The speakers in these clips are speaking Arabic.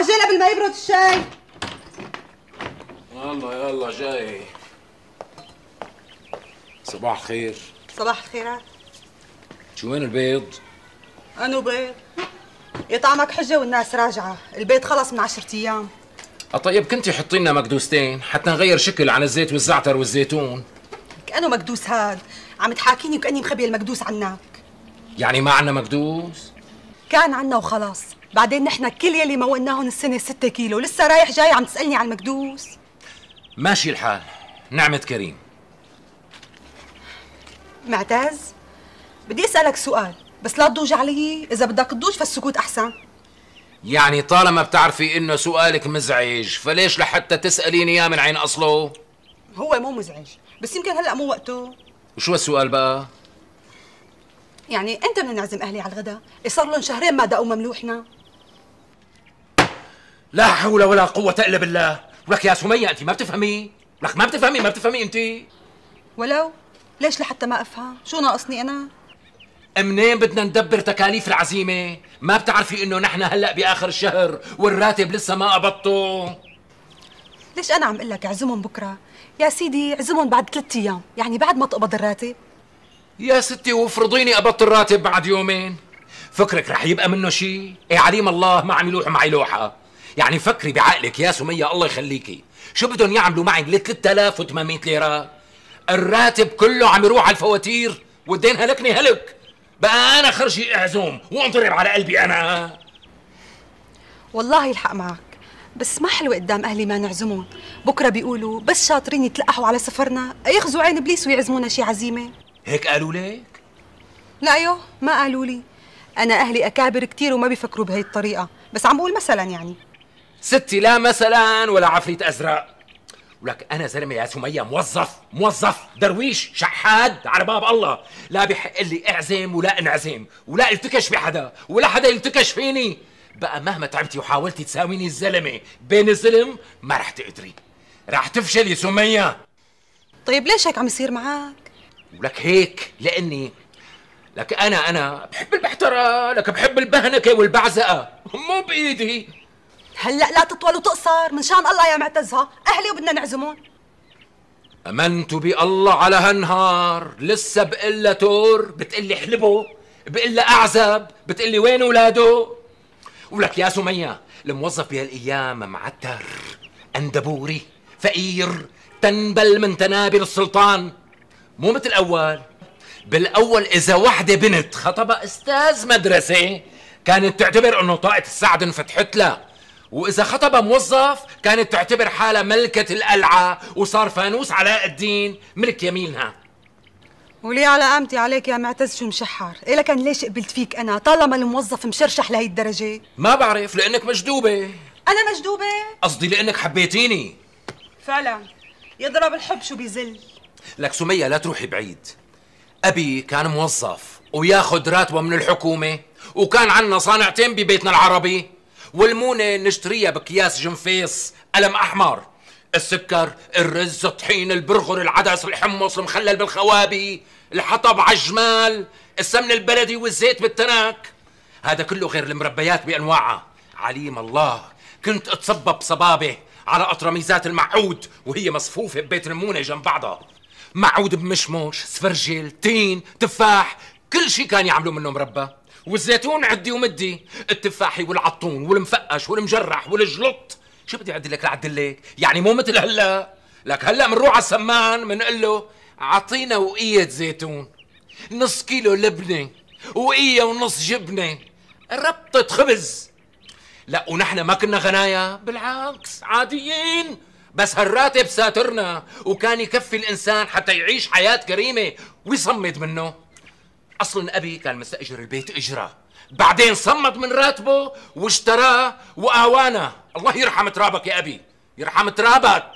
عجلة قبل ما يبرد الشاي يلا يلا جاي صباح الخير صباح الخيرات شو وين البيض؟ أنو بيض؟ يطعمك حجة والناس راجعة، البيض خلص من عشرة أيام طيب كنتي حطي لنا مكدوستين حتى نغير شكل عن الزيت والزعتر والزيتون كأنه مكدوس هاد، عم تحاكيني وكأني مخبية المكدوس عنك يعني ما عنا مكدوس؟ كان عنا وخلاص بعدين نحن كل يلي موقناهم السنه 6 كيلو لسه رايح جاي عم تسالني على المكدوس ماشي الحال نعمه كريم معتز بدي اسالك سؤال بس لا تضوج علي اذا بدك تضوج فالسكوت احسن يعني طالما بتعرفي انه سؤالك مزعج فليش لحتى تساليني اياه من عين اصله هو مو مزعج بس يمكن هلا مو وقته وشو السؤال بقى يعني انت بدنا نعزم اهلي على الغداء صار لهم شهرين ما دقوا مملوحنا لا حول ولا قوة إلا بالله ولك يا سمية أنت ما بتفهمي لك ما بتفهمي ما بتفهمي أنت ولو ليش لحتى ما أفهم شو ناقصني أنا منين بدنا ندبر تكاليف العزيمة ما بتعرفي إنه نحن هلأ بآخر الشهر والراتب لسه ما قبضته ليش أنا عم اقول لك اعزمهم بكرة يا سيدي اعزمهم بعد ثلاث أيام يعني بعد ما تقبض الراتب يا ستي وافرضيني قبضت الراتب بعد يومين فكرك رح يبقى منه شيء؟ اي عليم الله ما عم يلوح معي لوحه يعني فكري بعقلك يا سميه الله يخليكي شو بدهم يعملوا معي ل 3800 ليره الراتب كله عم يروح على الفواتير والدين هلكني هلك بقى انا خرجي اعزوم وانضرب على قلبي انا والله الحق معك بس ما حلو قدام اهلي ما نعزمهم بكره بيقولوا بس شاطرين يتلقحوا على سفرنا ياخذوا عين ابليس ويعزمونا شي عزيمه هيك قالوا لك لا يو ما قالوا لي انا اهلي اكابر كثير وما بيفكروا بهي الطريقه بس عم بقول مثلا يعني ستي لا مثلا ولا عفريت ازرق ولك انا زلمه يا سميه موظف موظف درويش شحاد على باب الله لا بحق لي اعزم ولا انعزم ولا التكش بحدا ولا حدا يلتكش فيني بقى مهما تعبتي وحاولتي تساويني الزلمه بين الزلم ما رح تقدري رح تفشلي سميه طيب ليش هيك عم يصير معك ولك هيك لاني لك انا انا بحب البحتره لك بحب البهنكه والبعزقه مو بايدي هلا لا تطول وتقصر من شان الله يا معتزها اهلي وبدنا نعزمهم امنت بالله على هالنهار لسه بقلا تور بتقلي حلبه بقلا اعزب بتقلي وين اولاده ولك يا سميه الموظف بهالايام معتر اندبوري فقير تنبل من تنابل السلطان مو مثل الاول بالاول اذا وحده بنت خطبها استاذ مدرسه كانت تعتبر انه طاقه السعد انفتحت لها وإذا خطب موظف كانت تعتبر حالها ملكة القلعة وصار فانوس علاء الدين ملك يمينها ولي على قامتي عليك يا معتز شو مشحر إيه لكن ليش قبلت فيك أنا طالما الموظف مشرشح لهي الدرجة ما بعرف لأنك مجدوبة أنا مجدوبة؟ قصدي لأنك حبيتيني فعلا يضرب الحب شو بيزل لك سمية لا تروحي بعيد أبي كان موظف وياخد راتبه من الحكومة وكان عنا صانعتين ببيتنا العربي والمونه نشتريها باكياس جنفيس قلم احمر السكر الرز الطحين البرغر العدس الحمص المخلل بالخوابي الحطب عجمال السمن البلدي والزيت بالتناك هذا كله غير المربيات بانواعها عليم الله كنت اتصبب صبابه على اطرميزات المعود وهي مصفوفه ببيت المونه جنب بعضها معود بمشمش سفرجل تين تفاح كل شيء كان يعملوا منه مربى والزيتون عدي ومدي التفاحي والعطون والمفقش والمجرح والجلط شو بدي اعدل لك لعدل لك يعني مو مثل هلا لك هلا بنروح على السمان بنقول له اعطينا وقيه زيتون نص كيلو لبنه وقيه ونص جبنه ربطه خبز لا ونحن ما كنا غنايا بالعكس عاديين بس هالراتب ساترنا وكان يكفي الانسان حتى يعيش حياه كريمه ويصمد منه اصلا ابي كان مستاجر البيت اجره بعدين صمد من راتبه واشتراه واوانا الله يرحم ترابك يا ابي يرحم ترابك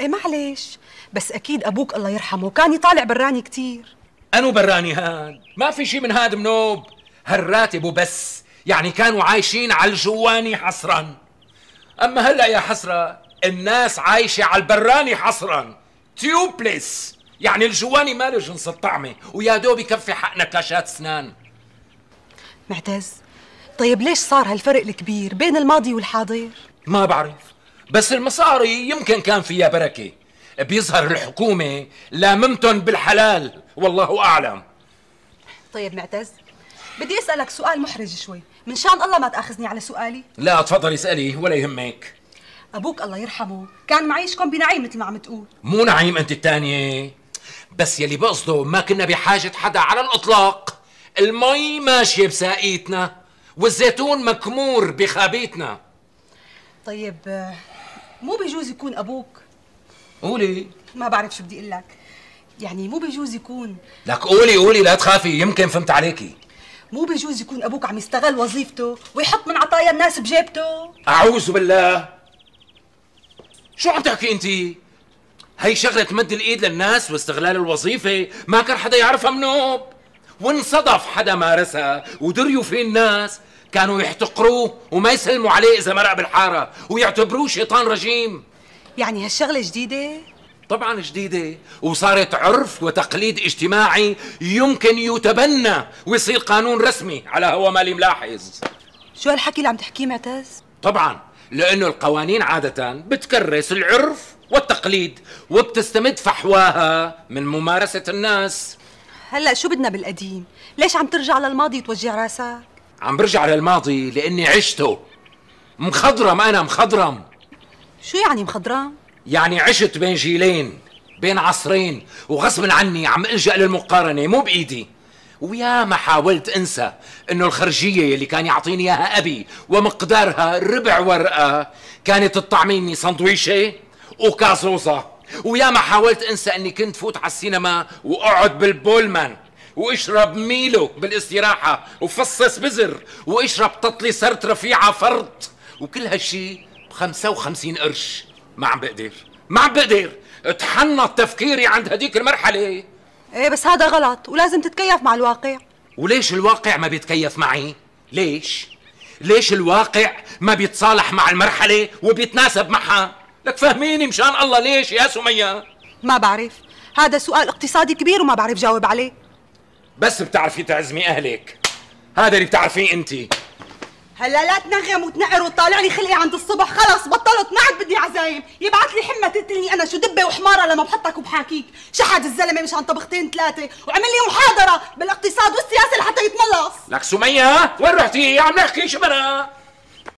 ايه معلش بس اكيد ابوك الله يرحمه كان يطالع براني كثير انو براني هاد ما في شيء من هاد منوب هالراتب وبس يعني كانوا عايشين على الجواني حصرا اما هلا يا حسره الناس عايشه على البراني حصرا تيوبليس يعني الجواني ماله جنس الطعمه ويا دوب يكفي حقنا كاشات اسنان معتز طيب ليش صار هالفرق الكبير بين الماضي والحاضر ما بعرف بس المصاري يمكن كان فيها بركه بيظهر الحكومه لاممتن بالحلال والله اعلم طيب معتز بدي اسالك سؤال محرج شوي من شان الله ما تاخذني على سؤالي لا تفضلي اسالي ولا يهمك ابوك الله يرحمه كان معيشكم بنعيم مثل ما عم تقول مو نعيم انت الثانيه بس يلي بقصده ما كنا بحاجة حدا على الإطلاق المي ماشية بساقيتنا والزيتون مكمور بخابيتنا طيب مو بجوز يكون أبوك قولي ما بعرف شو بدي أقول لك يعني مو بجوز يكون لك قولي قولي لا تخافي يمكن فهمت عليكي مو بجوز يكون أبوك عم يستغل وظيفته ويحط من عطايا الناس بجيبته أعوذ بالله شو عم تحكي أنتِ؟ هي شغلة مد الإيد للناس واستغلال الوظيفة ما كان حدا يعرفها منوب وانصدف حدا مارسها ودريوا فيه الناس كانوا يحتقروه وما يسلموا عليه إذا مرق بالحارة ويعتبروه شيطان رجيم يعني هالشغلة جديدة؟ طبعا جديدة وصارت عرف وتقليد اجتماعي يمكن يتبنى ويصير قانون رسمي على هو مالي ملاحظ شو هالحكي اللي عم تحكيه معتز؟ طبعا لأنه القوانين عادة بتكرس العرف والتقليد وبتستمد فحواها من ممارسة الناس هلا شو بدنا بالقديم؟ ليش عم ترجع للماضي وتوجع راسك؟ عم برجع للماضي لأني عشته مخضرم أنا مخضرم شو يعني مخضرم؟ يعني عشت بين جيلين بين عصرين وغصب عني عم الجا للمقارنه مو بايدي ويا ما حاولت انسى انه الخرجيه اللي كان يعطيني اياها ابي ومقدارها ربع ورقه كانت تطعميني سندويشه وكاصوصه ويا ما حاولت انسى اني كنت فوت على السينما واقعد بالبولمان واشرب ميلو بالاستراحه وفصص بزر واشرب تطلي سرت رفيعه فرط وكل هالشي ب 55 قرش ما عم بقدر ما عم بقدر تحنط تفكيري عند هديك المرحله ايه بس هذا غلط ولازم تتكيف مع الواقع وليش الواقع ما بيتكيف معي؟ ليش؟ ليش الواقع ما بيتصالح مع المرحلة وبيتناسب معها؟ لك فهميني مشان الله ليش يا سمية؟ ما بعرف هذا سؤال اقتصادي كبير وما بعرف جاوب عليه بس بتعرفي تعزمي أهلك هذا اللي بتعرفيه أنت هلا لا تنغم وتنقر وتطالع خلقي عند الصبح خلص بطلت ما عاد بدي عزايم يبعث لي حمه تقتلني انا شو دبه وحماره لما بحطك وبحاكيك شحد الزلمه مش عن طبختين ثلاثه وعمل لي محاضره بالاقتصاد والسياسه لحتى يتملص لك سميه وين رحتي عم نحكي شو